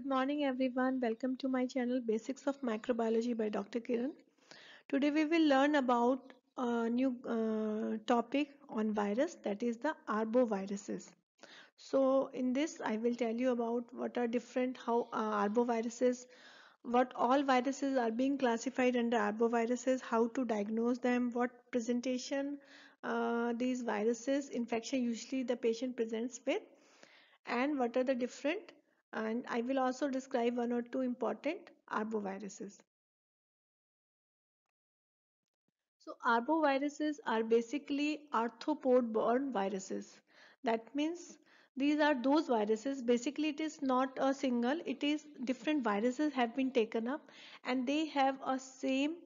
Good morning everyone. Welcome to my channel Basics of Microbiology by Dr. Kiran. Today we will learn about a new uh, topic on virus that is the arboviruses. So in this I will tell you about what are different how uh, arboviruses what all viruses are being classified under arboviruses, how to diagnose them, what presentation uh, these viruses infection usually the patient presents with and what are the different and I will also describe one or two important arboviruses. So arboviruses are basically arthropod-borne viruses. That means these are those viruses. Basically it is not a single, it is different viruses have been taken up and they have a same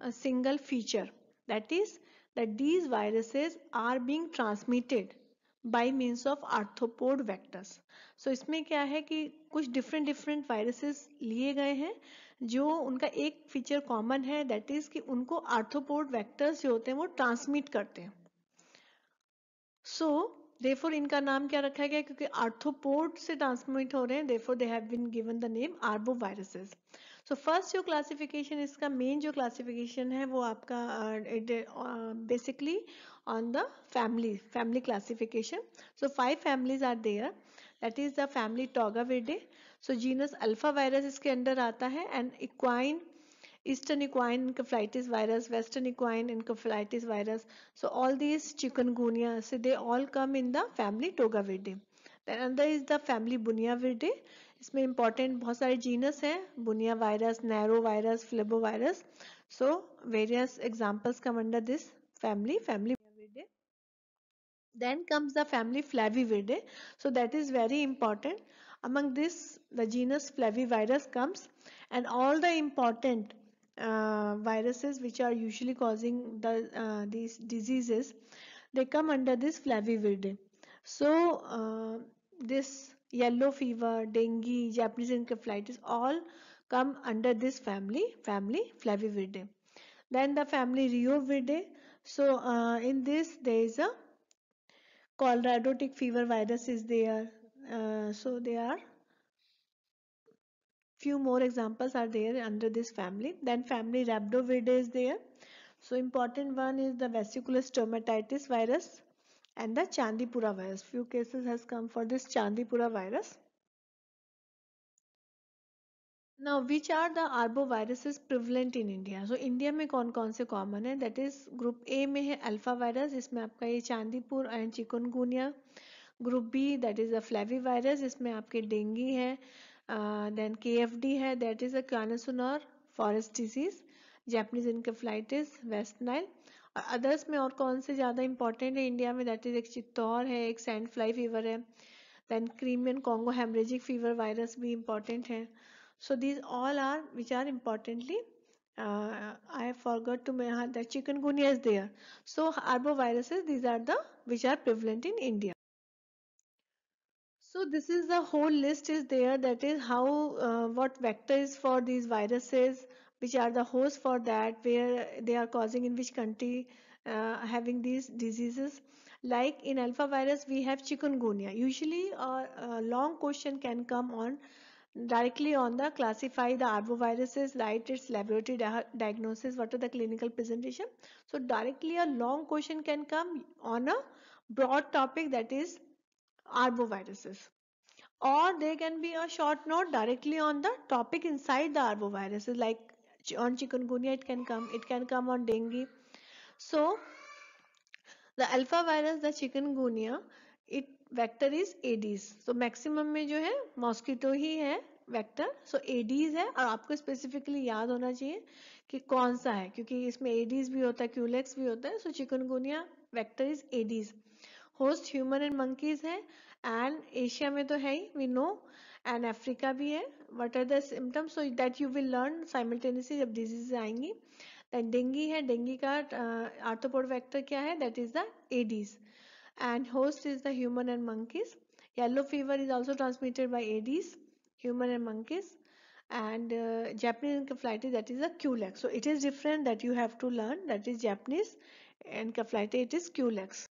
a single feature. That is that these viruses are being transmitted by means of arthropod vectors so इसमें क्या है कि कुछ different different viruses लिए गए हैं जो उनका एक फीचर कॉमन है दैट इज कि उनको आर्थोपोड वेक्टर्स जो होते हैं वो ट्रांसमिट करते हैं सो देफोर इनका नाम क्या रखा गया क्योंकि आर्थोपोड से ट्रांसमिट हो रहे हैं therefore they have been given the name arboviruses so first जो क्लासिफिकेशन इसका मेन जो क्लासिफिकेशन है वो आपका basically uh, uh on the family family classification so five families are there that is the family togaviridae so genus alpha virus iske under aata hai and equine eastern equine encephalitis virus western equine encephalitis virus so all these chikungunya so they all come in the family togaviridae then another is the family buniavidae isme important bahut sare genus हैं बुनिया virus narrow virus phlebo virus so various examples come under this family family Then comes the family Flavividae. So that is very important. Among this, the genus Flavivirus comes and all the important uh, viruses which are usually causing the, uh, these diseases, they come under this Flavividae. So uh, this yellow fever, dengue, Japanese encephalitis all come under this family, family Flavividae. Then the family Rheovidae. So uh, in this there is a Colorado tick fever virus is there. Uh, so there are few more examples are there under this family. Then family Rhabdovidae is there. So important one is the vesicular stomatitis virus and the Chandipura virus. Few cases has come for this Chandipura virus. Now, which are the arboviruses prevalent in India so India में कौन कौन से common है that is group A में है alpha virus इसमें आपका ये Chandipur and chikungunya group B that is a flavivirus इसमें आपके डेंगी है देन के एफ डी है that is a forest disease Japanese encephalitis West Nile और अदर्स में और कौन से ज़्यादा इंपॉर्टेंट है इंडिया में दैट इज़ एक चित्तौर है एक सैंड फ्लाई फीवर है then Crimean Congo haemorrhagic fever virus भी इंपॉर्टेंट है so these all are which are importantly uh, I forgot to mention that chikungunya is there. So arboviruses, these are the which are prevalent in India. So this is the whole list is there that is how uh, what vector is for these viruses, which are the host for that, where they are causing in which country uh, having these diseases. Like in alpha virus, we have chikungunya. Usually a uh, uh, long question can come on directly on the classify the arboviruses, write its laboratory di diagnosis, what are the clinical presentation. So directly a long question can come on a broad topic that is arboviruses or there can be a short note directly on the topic inside the arboviruses like on chikungunya it can come it can come on dengue so the alpha virus the chikungunya it vector is Aedes तो maximum में जो है mosquito ही है vector so Aedes है और आपको specifically याद होना चाहिए कि कौन सा है क्योंकि इसमें एडीज भी होता है क्यूलेक्स भी होता है so chikungunya vector is Aedes host human and monkeys है एंड एशिया में तो है ही वी नो एंड अफ्रीका भी है what are the symptoms so that you will learn simultaneously जब डिजीज आएंगी देन डेंगी है डेंगी का uh, आर्थोपोड वेक्टर क्या है that is the Aedes and host is the human and monkeys. Yellow fever is also transmitted by Aedes, human and monkeys and uh, Japanese encephalitis that is a QLEX. So it is different that you have to learn that is Japanese encephalitis it is QLEX.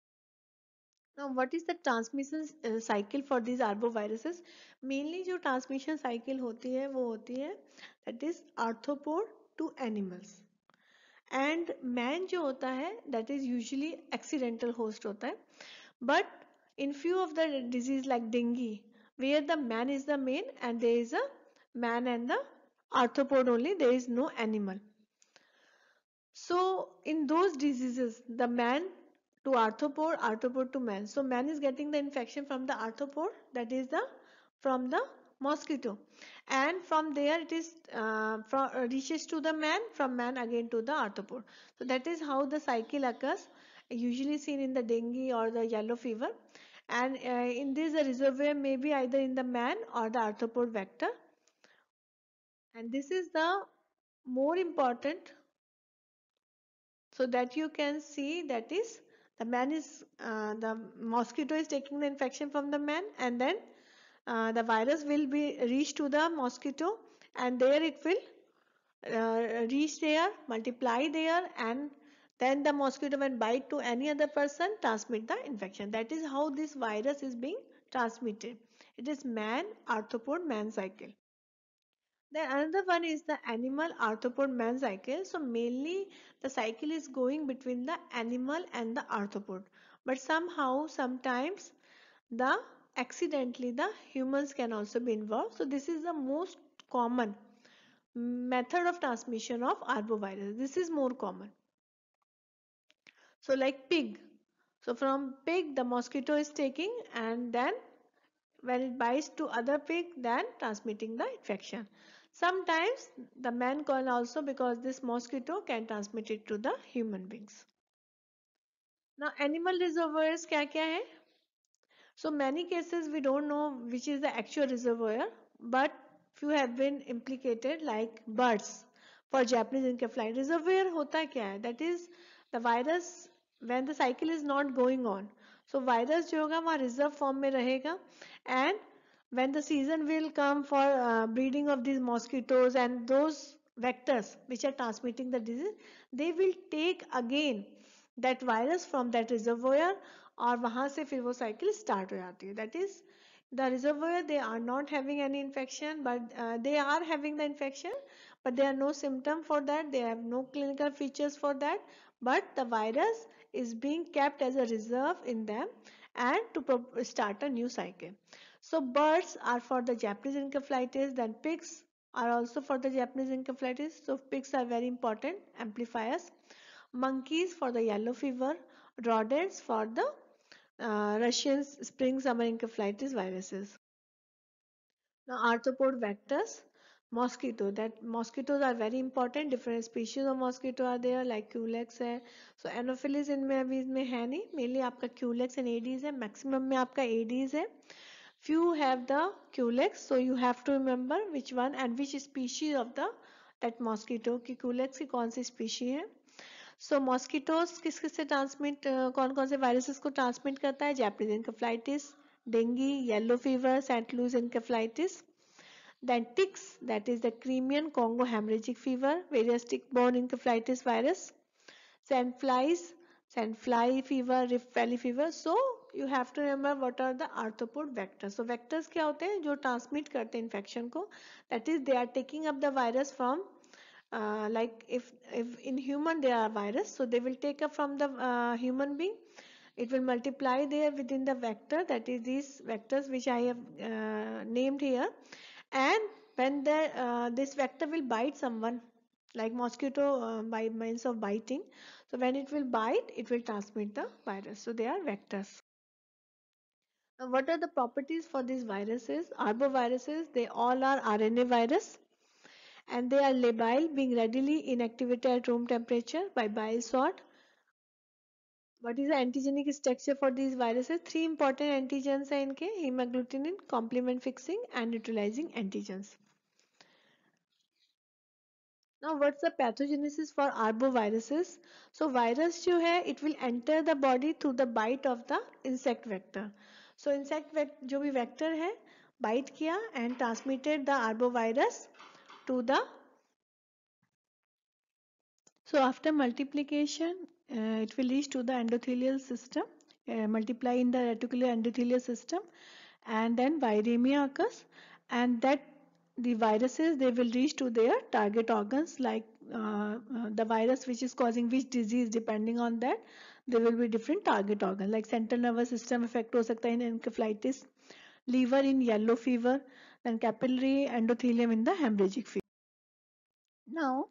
Now what is the transmission cycle for these arboviruses? Mainly jo transmission cycle hoti hai wo hoti hai that is arthropod to animals. And man जो usually accidental दैट but in few of the diseases like dengue, where the man is the main, and there is a man and the arthropod only there is no animal so in those diseases the man to arthropod arthropod to man so man is getting the infection from the arthropod that is the from the mosquito and from there it is uh, from uh, reaches to the man from man again to the arthropod so that is how the cycle occurs usually seen in the dengue or the yellow fever and uh, in this the reservoir may be either in the man or the arthropod vector and this is the more important so that you can see that is the man is uh, the mosquito is taking the infection from the man and then uh, the virus will be reach to the mosquito and there it will uh, reach there multiply there and then the mosquito when bite to any other person transmit the infection that is how this virus is being transmitted it is man arthropod man cycle then another one is the animal arthropod man cycle so mainly the cycle is going between the animal and the arthropod but somehow sometimes the accidentally the humans can also be involved so this is the most common method of transmission of arbovirus this is more common so like pig so from pig the mosquito is taking and then when it bites to other pig then transmitting the infection sometimes the man can also because this mosquito can transmit it to the human beings now animal reservoirs kya kya hai so many cases we don't know which is the actual reservoir but few have been implicated like birds. For Japanese encephalitis, reservoir hota kya hai? That is the virus when the cycle is not going on. So virus जो होगा वहाँ reserve form and when the season will come for uh, breeding of these mosquitoes and those vectors which are transmitting the disease, they will take again that virus from that reservoir और वहां से फिर वो cycle start हो जाती है that is the reservoir they are not having any infection but they are having the infection but they are no symptom for that they have no clinical features for that but the virus is being kept as a reserve in them and to start a new cycle so birds are for the Japanese encephalitis then pigs are also for the Japanese encephalitis so pigs are very important amplifiers monkeys for the yellow fever rodents for the Russian's spring summer encephalitis viruses. Now arthropod vectors, mosquito that mosquitoes are very important different species of mosquito are there like culex है so anopheles इनमें अभी इसमें है नहीं mainly आपका culex and aedes है maximum में आपका aedes है few have the culex so you have to remember which one and which species of the that mosquito की culex की कौन सी species है सो मॉस्किटोज किस किस से ट्रांसमिट कौन कौन से वायरसेस को ट्रांसमिट करता है Japanese encephalitis dengue yellow fever Saint Louis encephalitis then ticks that is the Crimean Congo hemorrhagic fever, various tick-borne encephalitis virus, sand flies, sand fly fever, rift valley fever. So you have to remember what are the arthropod vectors. So vectors क्या होते हैं जो transmit करते हैं infection को. That is they are taking up the virus from Uh, like if if in human there are virus so they will take up from the uh, human being it will multiply there within the vector that is these vectors which i have uh, named here and when the uh, this vector will bite someone like mosquito uh, by means of biting so when it will bite it will transmit the virus so they are vectors now, what are the properties for these viruses? Arboviruses, they all are RNA virus and they are labile being readily inactivated at room temperature by bile salt. What is the antigenic structure for these viruses? Three important antigens are इनके hemagglutinin, complement fixing and neutralizing antigens. Now what's the pathogenesis for arboviruses? So virus you have, it will enter the body through the bite of the insect vector. So insect vector जो भी vector है bite kia and transmitted the arbovirus to the so after multiplication uh, it will reach to the endothelial system uh, multiply in the reticular endothelial system and then viremia occurs and that the viruses they will reach to their target organs like uh, uh the virus which is causing which disease depending on that there will be different target organ like central nervous system effect ho in encephalitis liver in yellow fever then capillary endothelium in the hemorrhagic field. Now,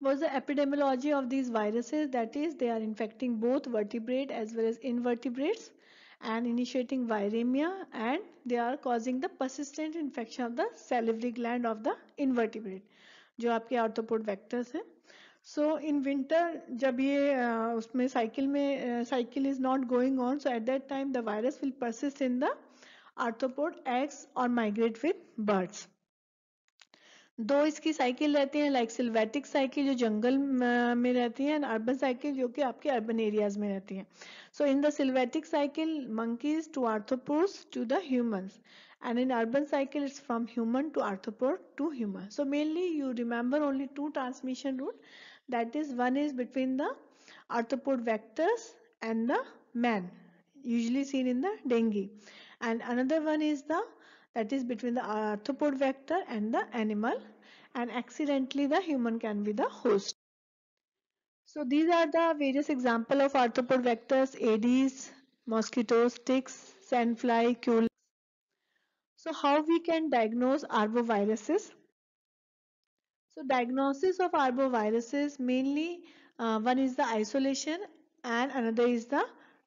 was the epidemiology of these viruses that is they are infecting both vertebrate as well as invertebrates and initiating viremia and they are causing the persistent infection of the salivary gland of the invertebrate जो आपके arthropod vectors हैं so in winter जब ये cycle cycle में cycle is not going on so at that time the virus will arthropod eggs और migrate with birds दो इसकी cycle रहती हैं लाइक सिल्वेटिक साइकिल जो जंगल में रहती हैं एंड अर्बन साइकिल जो कि आपके अर्बन एरियाज में रहती हैं so in the sylvatic cycle monkeys to arthropods to the humans and in urban cycle it's from human to arthropod to human so mainly you remember only two transmission route that is one is between the arthropod vectors and the man usually seen in the dengue and another one is the that is between the arthropod vector and the animal and accidentally the human can be the host. So these are the various example of arthropod vectors, Aedes, mosquitoes, ticks, sandfly, culex. So how we can diagnose arboviruses? So diagnosis of arboviruses mainly uh, one is the isolation and another is the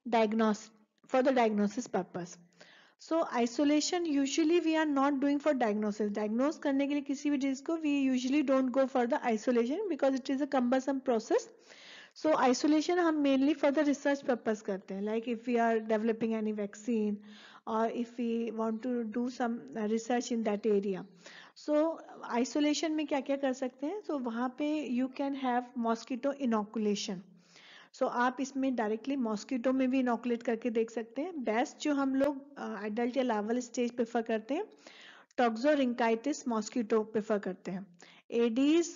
diagnosis for the diagnosis purpose. So isolation usually we are not doing for diagnosis diagnose करने के लिए किसी भी चीज को we usually don't go for the isolation because it is a cumbersome process so isolation हम mainly for the research purpose करते हैं like if we are developing any vaccine और if we want to do some research in that area so isolation में क्या क्या कर सकते हैं सो so, वहाँ पे you can have mosquito inoculation so so, आप इसमें डायरेक्टली मॉस्किटो में भी इनोकुलेट करके देख सकते हैं बेस्ट जो हम लोग एडल्ट या लावल स्टेज प्रेफर करते हैं टॉक्सोरिंकाइटिस मॉस्किटो प्रेफर करते हैं एडीज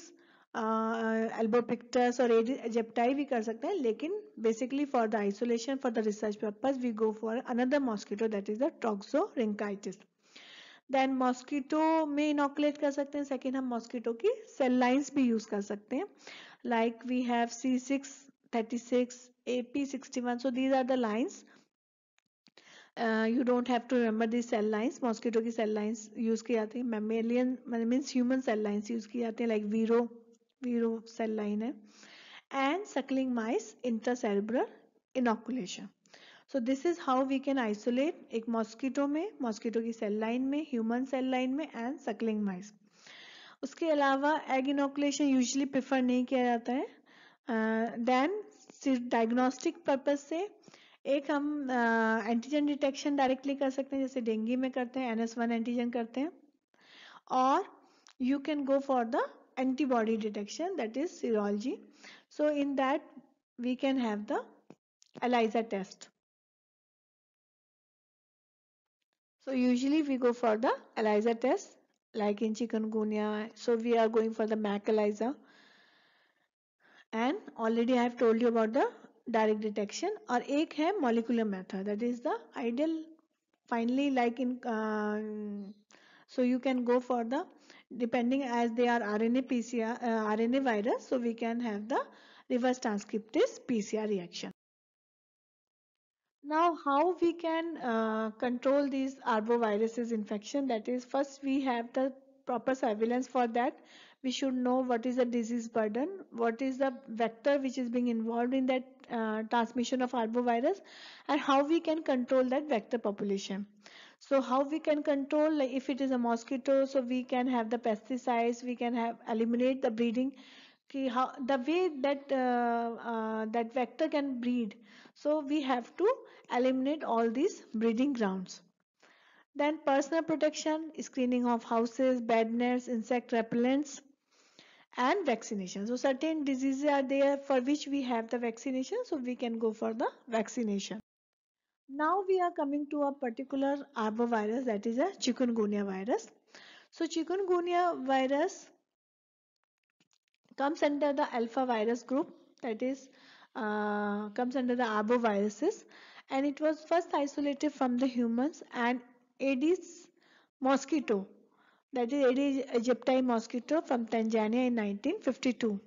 एल्बोपिक्टस और एजेप्टाई भी कर सकते हैं लेकिन basically for the isolation for the research purpose we go for another mosquito that is the toxorhynchites then mosquito में इनोकुलेट कर सकते हैं सेकेंड हम मॉस्किटो की सेल लाइन्स भी यूज कर सकते हैं like we have C six 36 AP 61 so these are the lines uh, you don't have to remember these cell lines mosquito की cell lines use की जाती है mammalian means human cell lines use की जाती है like vero vero cell line है and suckling mice intracerebral inoculation So this is how we can isolate एक mosquito में mosquito की cell line में human cell line में and suckling mice. उसके अलावा egg inoculation usually prefer नहीं किया जाता है देन सिर्फ डायग्नोस्टिक पर्पज से एक हम एंटीजन डिटेक्शन डायरेक्टली कर सकते हैं जैसे डेंगू में करते हैं एनएस वन एंटीजन करते हैं और you can go for the antibody detection that is serology so in that we can have the ELISA test so usually we go for the ELISA test like in chikungunya so we are going for the MAC ELISA and already I have told you about the direct detection Or एक है molecular method that is the ideal finally like in uh, so you can go for the depending as they are RNA PCR uh, RNA virus so we can have the reverse transcriptase PCR reaction. Now how we can uh, control these arboviruses infection that is first we have the proper surveillance for that we should know what is the disease burden, what is the vector which is being involved in that uh, transmission of arbovirus and how we can control that vector population. So how we can control like if it is a mosquito, so we can have the pesticides, we can have eliminate the breeding. Okay, how, the way that uh, uh, that vector can breed. So we have to eliminate all these breeding grounds. Then personal protection, screening of houses, bed nets, insect repellents, and vaccination. So certain diseases are there for which we have the vaccination. So we can go for the vaccination. Now we are coming to a particular arbovirus that is a chikungunya virus. So chikungunya virus comes under the alpha virus group that is uh, comes under the arboviruses and it was first isolated from the humans and Aedes mosquito that is Aedes aegypti mosquito from Tanzania in 1952.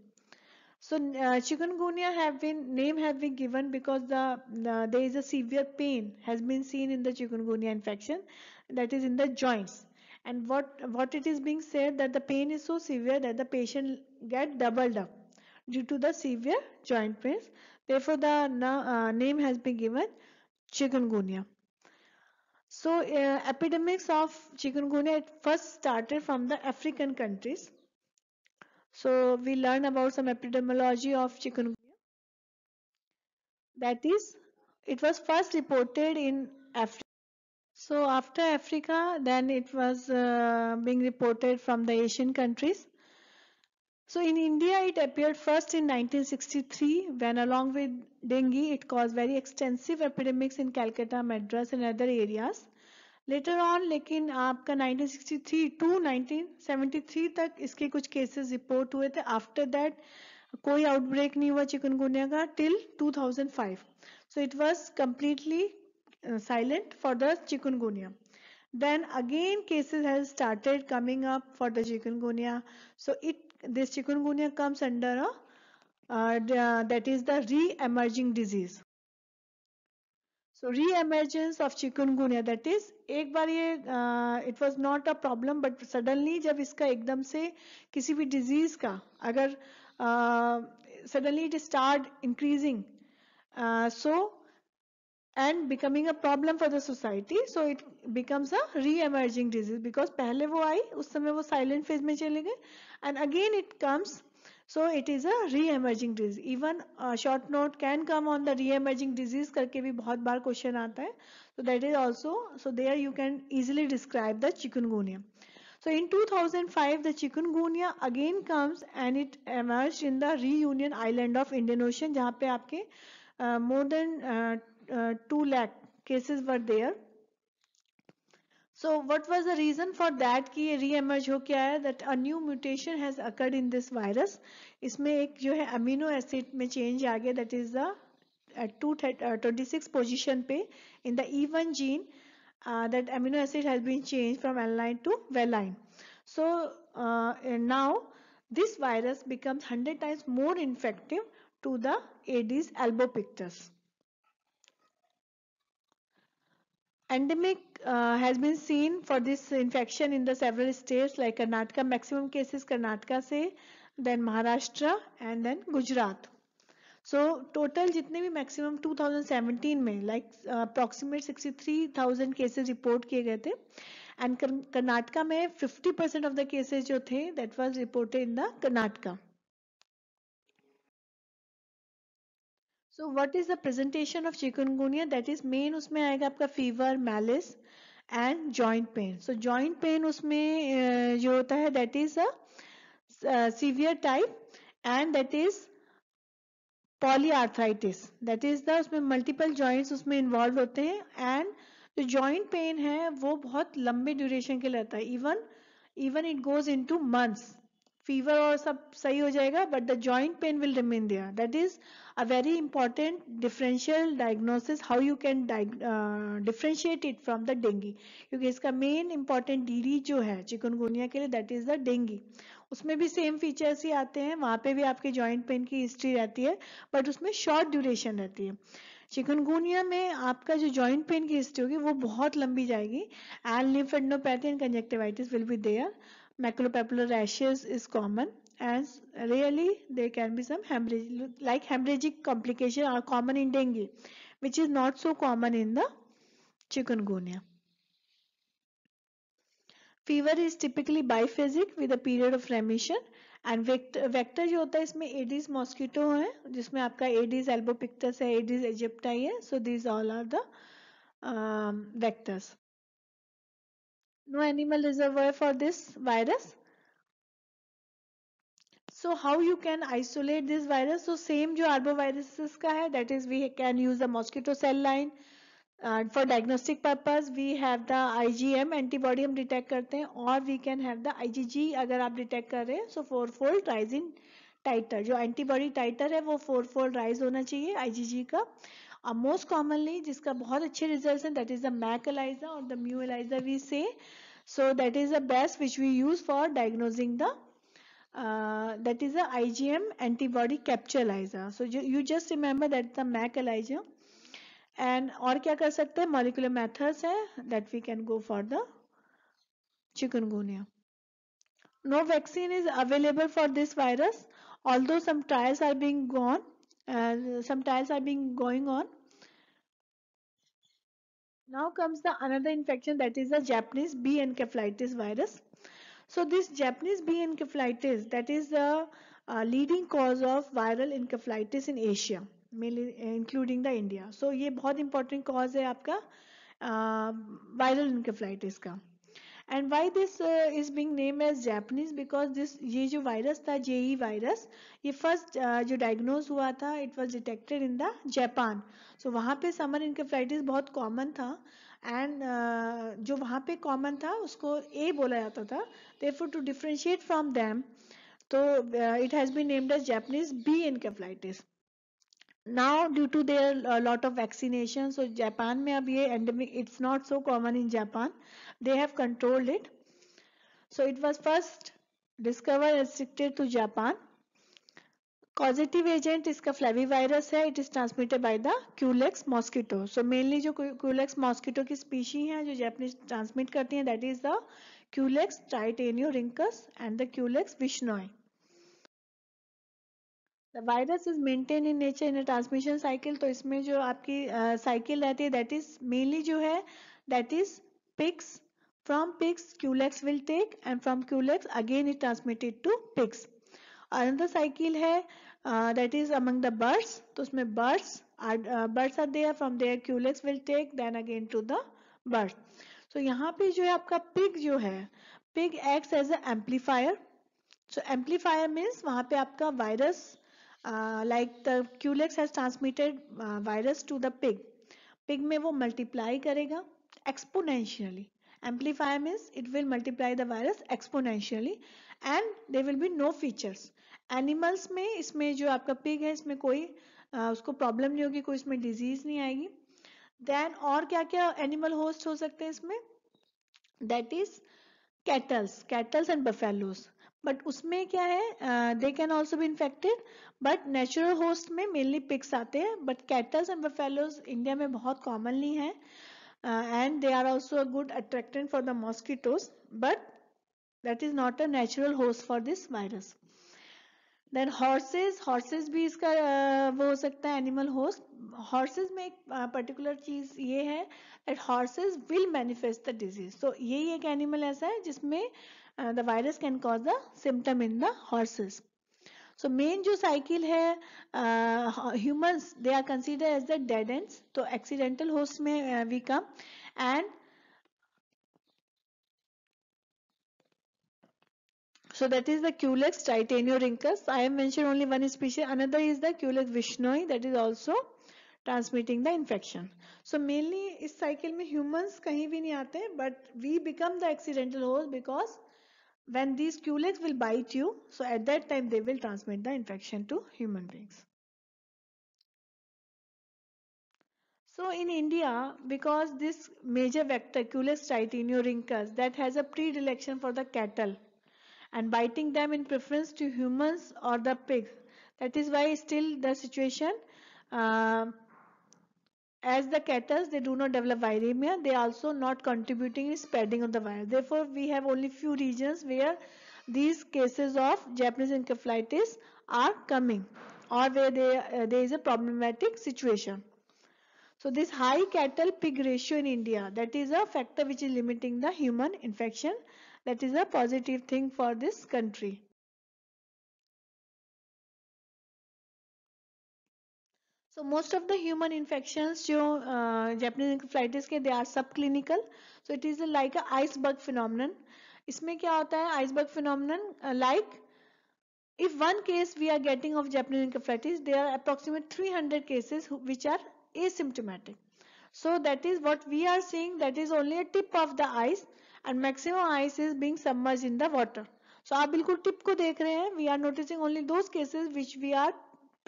So uh, chikungunya have been name have been given because the, there is a severe pain has been seen in the chikungunya infection that is in the joints and what what it is being said that the pain is so severe that the patient get doubled up due to the severe joint pains therefore the uh, name has been given chikungunya so uh, epidemics of chikungunya first started from the African countries. So we learn about some epidemiology of chikungunya. That is, it was first reported in Africa. So after Africa, then it was uh, being reported from the Asian countries. So in India, it appeared first in 1963 when along with dengue, it caused very extensive epidemics in Calcutta, Madras and other areas. Later on, लेकिन आपका 1963 to 1973 तक इसके कुछ cases report हुए थे koi outbreak कोई outbreak नहीं 2005 so it was completely uh, silent for the chikungunya then again cases have started coming up for the chikungunya so it this chikungunya comes under a uh, uh, that is the re-emerging disease. So re-emergence of chikungunya that is एक बार ये it was not a problem but suddenly जब इसका एकदम से किसी भी disease का अगर suddenly it start increasing so and becoming a problem for the society so it becomes a re emerging disease because पहले वो आई उस समय वो साइलेंट फेज में चले गए and again it comes so it is a re-emerging disease. Even a short note can come on the re-emerging disease करके भी बहुत बार question आता है. So that is also so there you can easily describe the chikungunya. So in 2005 the chikungunya again comes and it emerged in the reunion island of Indian Ocean जहाँ पे आपके uh, more than uh, uh, two lakh cases were there. So what was the reason for that कि ये re-emerge हो That a new mutation has occurred in this virus. इसमें एक जो amino acid में change आ गया. That is at uh, 226 uh, position पे in the E1 gene uh, that amino acid has been changed from alanine to valine. So now this virus becomes 100 times more infective to the Aedes albopictus. Endemic uh, has been seen for this infection in the several states like Karnataka, maximum cases Karnataka से, then Maharashtra and then Gujarat. So so, total जितने भी maximum 2017 में like approximate 63,000 cases report किए गए थे and Karnataka में 50 percent of the cases जो थे that was reported in the Karnataka so what is the presentation of chikungunya that is main उसमें आएगा आपका fever malaise and joint pain so joint pain उसमें जो होता है that is severe type and that is polyarthritis that is the उसमें multiple joint उसमें involve होते हैं एंड जो जॉइंट पेन है वो बहुत लंबे ड्यूरेशन के लिए रहता है even even it goes in two months fever और सब सही हो जाएगा but the joint pain will remain there that is a very important differential diagnosis how you can differentiate it from the dengue क्योंकि इसका मेन इंपॉर्टेंट डीरी जो है chikungunya के लिए दैट इज द डेंगी उसमें भी सेम फीचर्स ही आते हैं वहां पे भी आपके जॉइंट पेन की हिस्ट्री रहती है बट उसमें शॉर्ट ड्यूरेशन रहती है चिकनगुनिया में आपका जो जॉइंट पेन की हिस्ट्री होगी वो बहुत लंबी जाएगी and lymphadenopathy and conjunctivitis will be there Macropapillar rashes is common as really there can be some hemorrhage like hemorrhagic complication are common in dengue which is not so common in the chikungunya. fever is typically biphasic with a period of remission and vector vector jo hota hai isme aedes mosquito hai jisme aapka aedes albopictus hai aedes aegypti hai so these all are the the vectors no animal reservoir for this virus so how you can isolate this virus so same jo arboviruses ka hai that is we can use a mosquito cell line and uh, for diagnostic purpose we have the igm antibody hum detect karte hain or we can have the igg agar aap detect kar rahe hain so four fold rising in titre जो antibody टाइटर है वो four four rise होना चाहिए IgG का और most commonly जिसका बहुत अच्छे रिजल्ट हैं that is the MAC ELISA और the mu ELISA we say so that is the best which we use for diagnosing the uh, that is the IgM antibody capture ELISA. So you, you just remember that the MAC ELISA and और क्या कर सकते हैं molecular methods है that we can go for the chikungunya. No vaccine is available for this virus. although some trials are being gone uh, some trials are being going on now comes the another infection that is the japanese b encephalitis virus so this japanese b encephalitis that is the uh, leading cause of viral encephalitis in asia mainly including the india so ye bahut important cause hai aapka uh, viral encephalitis ka and why this is being name as Japanese because this ये जो virus था JE virus ये first uh, जो diagnose हुआ था it was detected in the Japan so वहाँ पे summer इनकेफ्लाइटिस बहुत कॉमन था एंड uh, जो वहाँ पे कॉमन था उसको ए बोला जाता था for to differentiate from them तो it has been named as Japanese B encephalitis now due to their uh, lot of vaccination so japan mein ab ye endemic it's not so common in japan they have controlled it so it was first discovered restricted to japan positive agent इसका flavivirus है it is transmitted by the Culex mosquito so mainly जो Culex mosquito की species हैं जो Japanese transmit करती हैं that is the Culex tritaeniorhynchus and the Culex vishnui virus is maintain in nature in transmission cycle तो इसमें जो आपकी साइकिल uh, रहती है दैट इज मेनली जो है that is pigs from pigs Culex will take and from Culex again is transmitted to pigs another cycle है that is among the birds तो उसमें birds birds are there from there Culex will take then again to the birds so यहाँ पे जो है आपका pig जो है pig act as a amplifier so amplifier means वहां पे आपका virus like the Culex has transmitted virus to the pig pig में वो मल्टीप्लाई करेगा exponentially amplifier means it will multiply the virus exponentially and they will be no features animals में इसमें जो आपका पिग है इसमें कोई uh, उसको प्रॉब्लम नहीं होगी कोई इसमें डिजीज नहीं आएगी देन और क्या क्या एनिमल होस्ट हो सकते हैं इसमें that is cattles cattles and buffaloes but उसमें क्या है दे कैन ऑल्सो भी इन्फेक्टेड बट नेचुरल होस्ट में मेनली पिक्स आते हैं but cattles and buffaloes India में बहुत कॉमनली हैं and they are also a good attractant for the mosquitoes but that is not a natural host for this virus then horses horses भी इसका uh, वो हो सकता है एनिमल होस्ट हॉर्सेज में एक पर्टिकुलर uh, चीज ये है that horses will manifest the disease तो यही एक एनिमल ऐसा है जिसमें uh, the virus can cause the symptom in the horses so main जो साइकिल है humans they are are as the dead dead तो एक्सीडेंटल host में we come and So that is the Culex titanio titaniorhynchus. I have mentioned only one species. Another is the Culex vishnoi that is also transmitting the infection. So mainly is cycle mein humans kahin bhi nahi aate but we become the accidental host because when these culics will bite you, so at that time they will transmit the infection to human beings. So in India, because this major vector culistrite inorhynchus that has a predilection for the cattle and biting them in preference to humans or the pigs. That is why still the situation uh, as the cattles they do not develop viremia they also not contributing in spreading of the virus therefore we have only few regions where these cases of japanese encephalitis are coming or where they, uh, there is a problematic situation so this high cattle pig ratio in india that is a factor which is limiting the human infection that is a positive thing for this country So most of the human infections, जो uh, Japanese encephalitis के, they are subclinical. So it is a, like a iceberg phenomenon. इसमें क्या होता है iceberg phenomenon uh, like if one case we are getting of Japanese encephalitis, there are approximate 300 cases which are asymptomatic. So that is what we are seeing. That is only a tip of the ice, and maximum ice is being submerged in the water. So आप बिल्कुल tip को देख रहे हैं. We are noticing only those cases which we are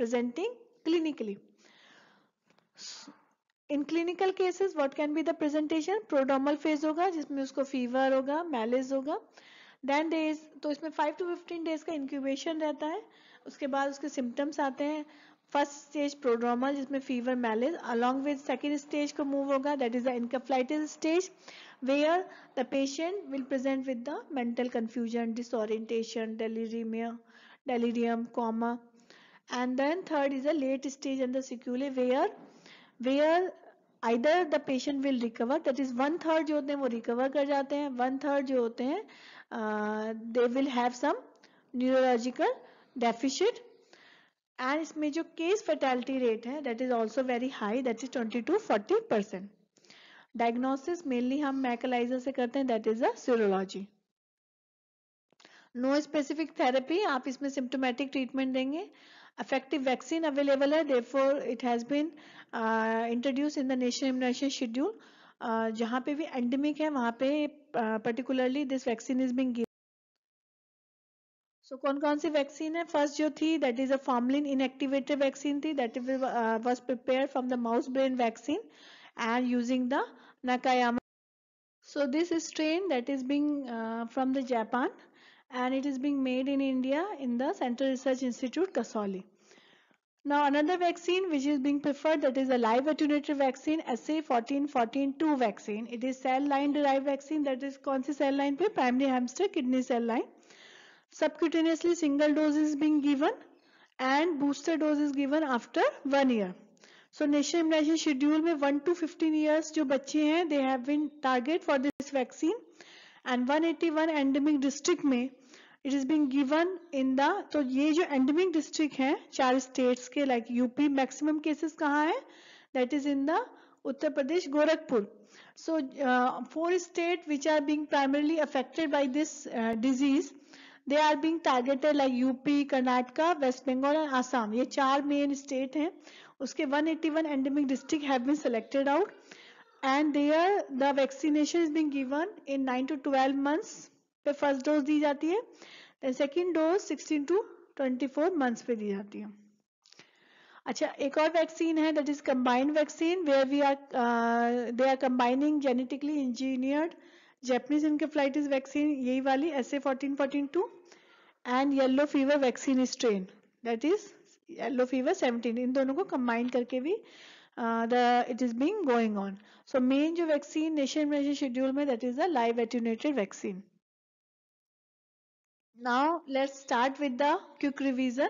presenting clinically. In clinical cases what can be the presentation prodromal phase होगा जिसमें उसको fever होगा मैलेज होगा देन डेज तो इसमें फाइव टू फिफ्टीन डेज का इंक्यूबेशन रहता है उसके बाद उसके सिम्टम्स आते हैं फर्स्ट स्टेज प्रोड्रोमल जिसमें fever malaise along with second stage को मूव होगा that is the encephalitis stage where the patient will present with the mental confusion disorientation delirium delirium coma and then third is a late stage and the sequelae where where either the patient will recover that is one third जो होते हैं वो recover कर जाते हैं one third जो होते हैं they will have some neurological deficit and इसमें जो केस फर्टेलिटी रेट है that is also very high that is twenty to forty percent diagnosis mainly हम मैकलाइजर से करते हैं that is a serology no specific therapy आप इसमें symptomatic treatment देंगे अफेक्टिव वैक्सीन अवेलेबल है therefore it has been introduce in the national immunization schedule जहाँ पे भी एंडेमिक है वहाँ पे particularly this vaccine is being give so कौन कौन सी वैक्सीन है फर्स्ट जो थी that is a formalin inactivated vaccine थी that was prepare from the mouse brain vaccine and using the Nakayama so this strain that is being from the Japan and it is being made in India in the Central Research Institute Kasauli. Now another vaccine which is being preferred that is a live attenuated vaccine sa 2 vaccine. It is cell line derived vaccine that is conscious cell line पे primary hamster kidney cell line. Subcutaneously single dose is being given and booster dose is given after one year. So national immunization schedule में 1 to 15 years, जो बच्चे they have been target for this vaccine, and 181 endemic district में it is been given in the तो ये जो endemic district है चार states के लाइक यूपी मैक्सिमम केसेस कहाँ है that is in the Uttar Pradesh Gorakhpur so four state which are being primarily affected by this disease they are being targeted like UP Karnataka West Bengal and Assam ये चार मेन स्टेट हैं उसके one eighty one endemic district have been selected out and they are the vaccination is been given in nine to twelve months पे first dose दी जाती है second dose sixteen to twenty four months पे दी जाती है अच्छा एक और वैक्सीन है that is combined vaccine where we are they are combining genetically engineered Japanese encephalitis vaccine यही वाली S A fourteen fourteen two and yellow fever vaccine strain that is yellow fever seventeen इन दोनों को combine करके भी the it is being going on so main जो vaccination में schedule में that is the live attenuated vaccine Now let's start with the quick revision.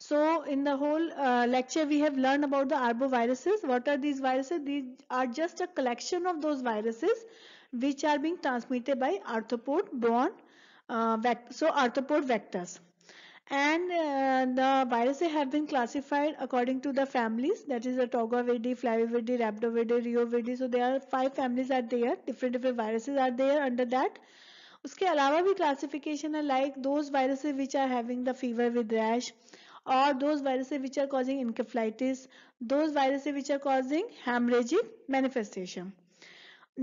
So in the whole uh, lecture we have learned about the arboviruses. What are these viruses? These are just a collection of those viruses which are being transmitted by arthropod borne uh, so arthropod vectors. And uh, the viruses have been classified according to the families that is the Togoviridae, Flaviviridae, Rhabdoviridae, Rioviridae. So there are five families are there. Different different viruses are there under that. उसके अलावा भी classification है like those viruses which are having the fever with rash और those viruses which are causing encephalitis those viruses which are causing haemorrhagic manifestation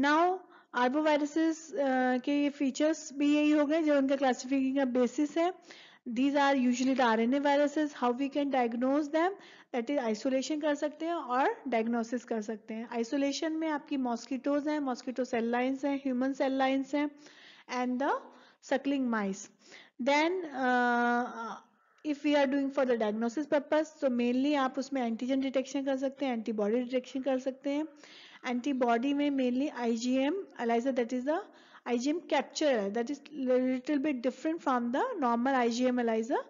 now arboviruses के ये features भी यही हो गए जो उनका क्लासिफिकेशन का बेसिस है these are usually the R N A viruses how we can diagnose them that is isolation कर सकते हैं और डायग्नोसिस कर सकते हैं आइसोलेशन में आपकी मॉस्किटोज हैं मॉस्किटो सेल लाइन्स हैं ह्यूमन सेल लाइन्स हैं and the suckling mice. Then uh, if we are doing for the diagnosis purpose, so mainly आप उसमें antigen detection कर सकते हैं antibody detection कर सकते हैं antibody में mainly IgM ELISA that is the IgM capture that is little bit different from the normal IgM ELISA.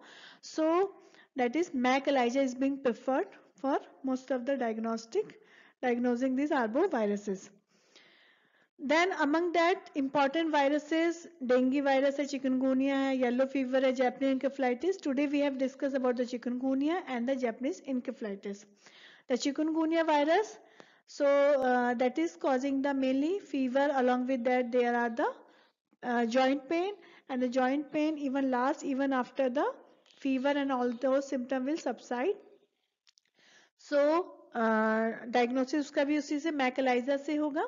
So that is MAC ELISA is being preferred for most of the diagnostic diagnosing these arboviruses. viruses. Then among that important viruses dengue virus है chikungunya है yellow fever है Japanese encephalitis today we have discuss about the chikungunya and the Japanese encephalitis the chikungunya virus so uh, that is causing the mainly fever along with that there are the uh, joint pain and the joint pain even lasts even after the fever and all those symptom will subside so uh, diagnosis uska bhi usi se macalizer se hoga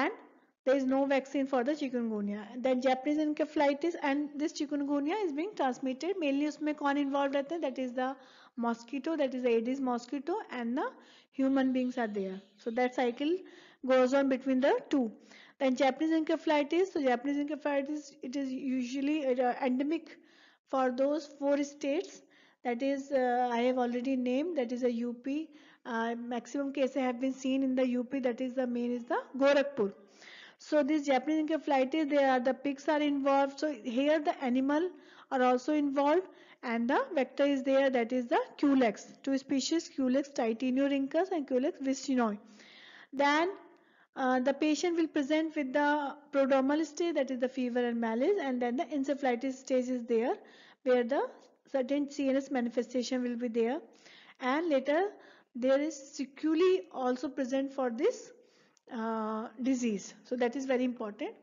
and there is no vaccine for the chikungunya then japanese encephalitis and this chikungunya is being transmitted mainly usme kaun involved rehte that is the mosquito that is the aedes mosquito and the human beings are there so that cycle goes on between the two then japanese encephalitis so japanese encephalitis it is usually endemic for those four states that is uh, i have already named that is a up uh, maximum cases have been seen in the up that is the main is the gorakhpur so this Japanese encephalitis, there are the pigs are involved. So here the animal are also involved and the vector is there that is the Culex. Two species Culex titanorhynchus and Culex vichinoi. Then uh, the patient will present with the prodromal stage that is the fever and malaise and then the encephalitis stage is there where the certain CNS manifestation will be there and later there is sequelae also present for this uh, disease so that is very important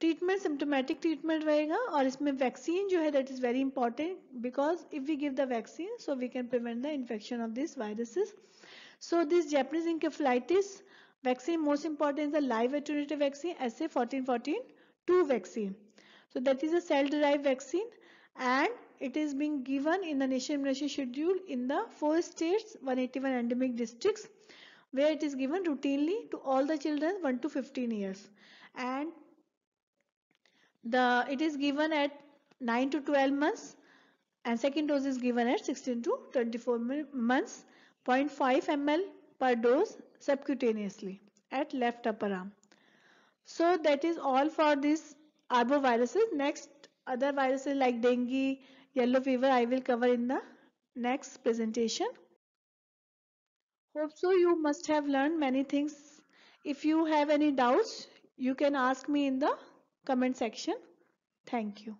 treatment symptomatic treatment रहेगा और इसमें vaccine जो है that is very important because if we give the vaccine so we can prevent the infection of this viruses so this Japanese encephalitis vaccine most important is the live attenuated vaccine S A fourteen fourteen two vaccine so that is a cell derive vaccine and it is being given in the national immunization schedule in the four states 181 endemic districts where it is given routinely to all the children 1 to 15 years and the it is given at 9 to 12 months and second dose is given at 16 to 24 months 0.5 ml per dose subcutaneously at left upper arm so that is all for this arboviruses next other viruses like dengue yellow fever i will cover in the next presentation Hope so you must have learned many things. If you have any doubts, you can ask me in the comment section. Thank you.